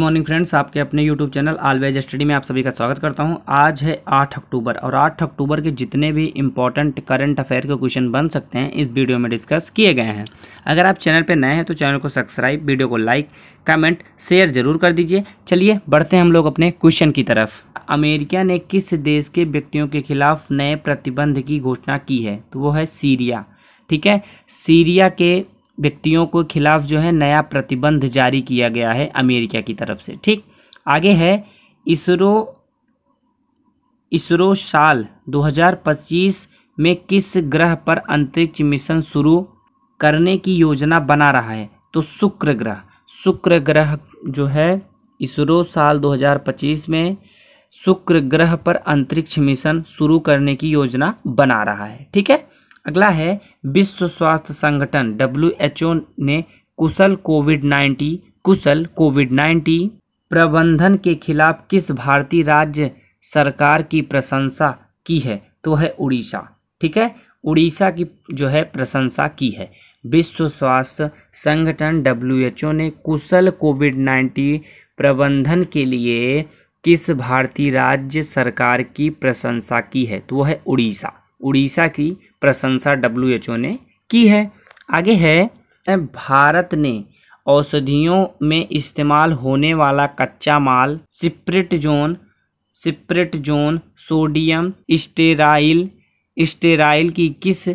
morning friends आपके अपने YouTube channel always study में आप सभी का स्वागत करता हूं आज है 8 अक्टूबर और 8 अक्टूबर के जितने भी इंपॉर्टेंट करंट अफेयर के क्वेश्चन बन सकते हैं इस वीडियो में डिस्कस किए गए हैं अगर आप चैनल पर नए हैं तो चैनल को सब्सक्राइब वीडियो को लाइक कमेंट शेयर जरूर कर दीजिए चलिए बढ़ते हैं हम लोग अपने क्वेश्चन की तरफ अमेरिका ने किस देश के व्यक्तियों के खिलाफ नए प्रतिबंध की घोषणा की है तो वो है सीरिया ठीक है सीरिया के व्यक्तियों के खिलाफ जो है नया प्रतिबंध जारी किया गया है अमेरिका की तरफ से ठीक आगे है इसरो इसरो साल 2025 में किस ग्रह पर अंतरिक्ष मिशन शुरू करने की योजना बना रहा है तो शुक्र ग्रह शुक्र ग्रह जो है इसरो साल 2025 में शुक्र ग्रह पर अंतरिक्ष मिशन शुरू करने की योजना बना रहा है ठीक है अगला है विश्व स्वास्थ्य संगठन डब्ल्यू ने कुशल कोविड नाइन्टीन कुशल कोविड नाइन्टीन प्रबंधन के खिलाफ किस भारतीय राज्य सरकार की प्रशंसा की है तो है उड़ीसा ठीक है उड़ीसा की जो है प्रशंसा की है विश्व स्वास्थ्य संगठन डब्ल्यू ने कुशल कोविड नाइन्टीन प्रबंधन के लिए किस भारतीय राज्य सरकार की प्रशंसा की है तो वह है उड़ीसा उड़ीसा की प्रशंसा डब्ल्यू ने की है आगे है भारत ने औषधियों में इस्तेमाल होने वाला कच्चा माल सिप्रिटजोन सिप्रिटजोन सोडियम स्टेराइल स्टेराइल की किस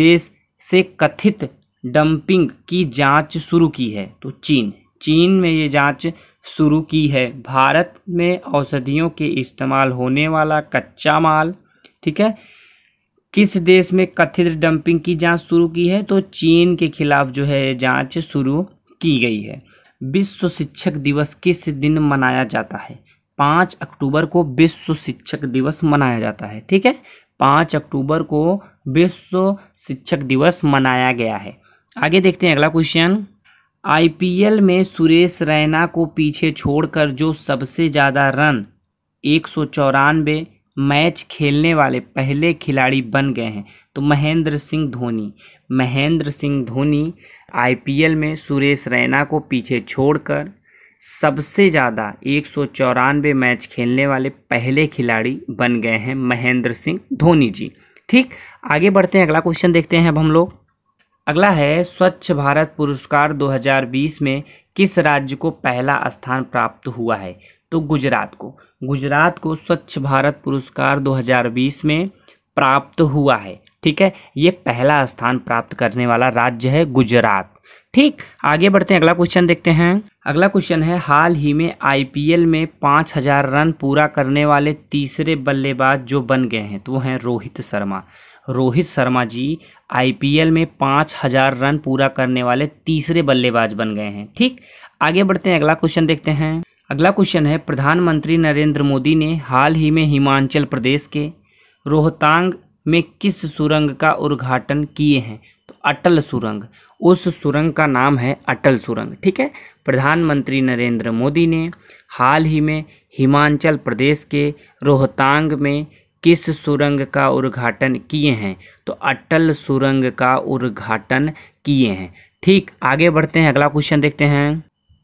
देश से कथित डंपिंग की जांच शुरू की है तो चीन चीन में ये जांच शुरू की है भारत में औषधियों के इस्तेमाल होने वाला कच्चा माल ठीक है किस देश में कथित डंपिंग की जांच शुरू की है तो चीन के खिलाफ जो है जांच शुरू की गई है विश्व शिक्षक दिवस किस दिन मनाया जाता है पाँच अक्टूबर को विश्व शिक्षक दिवस मनाया जाता है ठीक है पाँच अक्टूबर को विश्व शिक्षक दिवस मनाया गया है आगे देखते हैं अगला क्वेश्चन आईपीएल में सुरेश रैना को पीछे छोड़कर जो सबसे ज़्यादा रन एक सौ चौरानवे मैच खेलने वाले पहले खिलाड़ी बन गए हैं तो महेंद्र सिंह धोनी महेंद्र सिंह धोनी आईपीएल में सुरेश रैना को पीछे छोड़कर सबसे ज़्यादा एक मैच खेलने वाले पहले खिलाड़ी बन गए हैं महेंद्र सिंह धोनी जी ठीक आगे बढ़ते हैं अगला क्वेश्चन देखते हैं अब हम लोग अगला है स्वच्छ भारत पुरस्कार 2020 में किस राज्य को पहला स्थान प्राप्त हुआ है तो गुजरात को गुजरात को स्वच्छ भारत पुरस्कार 2020 में प्राप्त हुआ है ठीक है ये पहला स्थान प्राप्त करने वाला राज्य है गुजरात ठीक आगे बढ़ते हैं अगला क्वेश्चन देखते हैं अगला क्वेश्चन है हाल ही में आईपीएल में पाँच हजार रन पूरा करने वाले तीसरे बल्लेबाज जो बन गए हैं तो वो हैं रोहित शर्मा रोहित शर्मा जी आईपीएल में पाँच हजार रन पूरा करने वाले तीसरे बल्लेबाज बन गए हैं ठीक आगे बढ़ते हैं अगला क्वेश्चन देखते हैं अगला क्वेश्चन है प्रधानमंत्री नरेंद्र मोदी ने हाल ही में हिमाचल प्रदेश के रोहतांग में किस सुरंग का उद्घाटन किए हैं तो अटल सुरंग उस सुरंग का नाम है अटल सुरंग ठीक है प्रधानमंत्री नरेंद्र मोदी ने हाल ही में हिमाचल प्रदेश के रोहतांग में किस सुरंग का उद्घाटन किए हैं तो अटल सुरंग का उद्घाटन किए हैं ठीक आगे बढ़ते हैं अगला क्वेश्चन देखते हैं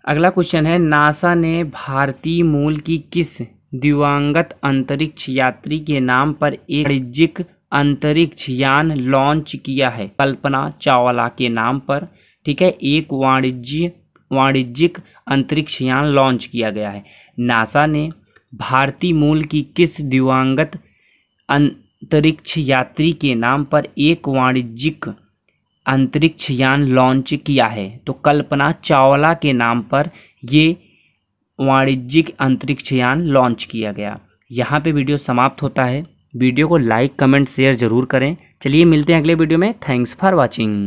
अगला क्वेश्चन है नासा ने भारतीय मूल की किस दिवंगत अंतरिक्ष यात्री के नाम पर एक वाणिज्यिक अंतरिक्ष यान लॉन्च किया है कल्पना चावला के नाम पर ठीक है एक वाणिज्य वाणिज्यिक अंतरिक्ष यान लॉन्च किया गया है नासा ने भारतीय मूल की किस दिवंगत अंतरिक्ष यात्री के नाम पर एक वाणिज्यिक अंतरिक्ष यान लॉन्च किया है तो कल्पना चावला के नाम पर ये वाणिज्यिक अंतरिक्ष यान लॉन्च किया गया यहाँ पे वीडियो समाप्त होता है वीडियो को लाइक कमेंट शेयर जरूर करें चलिए मिलते हैं अगले वीडियो में थैंक्स फॉर वॉचिंग